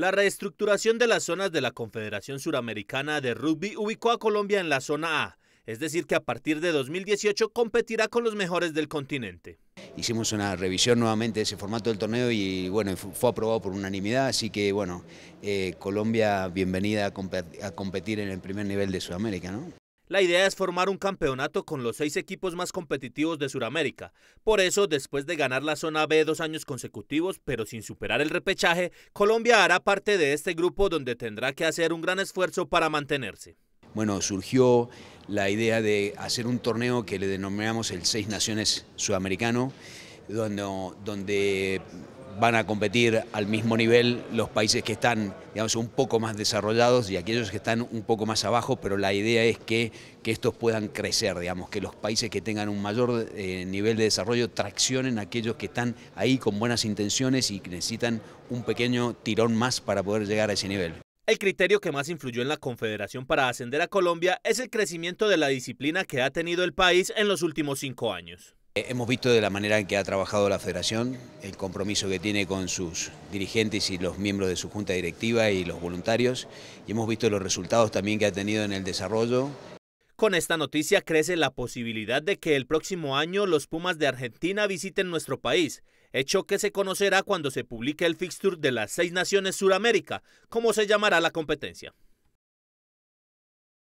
La reestructuración de las zonas de la Confederación Suramericana de Rugby ubicó a Colombia en la zona A, es decir, que a partir de 2018 competirá con los mejores del continente. Hicimos una revisión nuevamente de ese formato del torneo y bueno, fue aprobado por unanimidad, así que bueno, eh, Colombia bienvenida a, competir en el primer nivel de Sudamérica. ¿no? La idea es formar un campeonato con los seis equipos más competitivos de Sudamérica. Por eso, después de ganar la zona B dos años consecutivos, pero sin superar el repechaje, Colombia hará parte de este grupo donde tendrá que hacer un gran esfuerzo para mantenerse. Bueno, surgió la idea de hacer un torneo que le denominamos el Seis Naciones Sudamericano, donde, donde van a competir al mismo nivel los países que están, digamos, un poco más desarrollados y aquellos que están un poco más abajo, pero la idea es que, estos puedan crecer, digamos, que los países que tengan un mayor eh, nivel de desarrollo traccionen a aquellos que están ahí con buenas intenciones y que necesitan un pequeño tirón más para poder llegar a ese nivel. El criterio que más influyó en la Confederación para ascender a Colombia es el crecimiento de la disciplina que ha tenido el país en los últimos cinco años. Eh, hemos visto de la manera en que ha trabajado la federación, el compromiso que tiene con sus dirigentes y los miembros de su junta directiva y los voluntarios, y hemos visto los resultados también que ha tenido en el desarrollo. Con esta noticia crece la posibilidad de que el próximo año los Pumas de Argentina visiten nuestro país, hecho que se conocerá cuando se publique el fixture de las seis naciones Suramérica, como se llamará la competencia.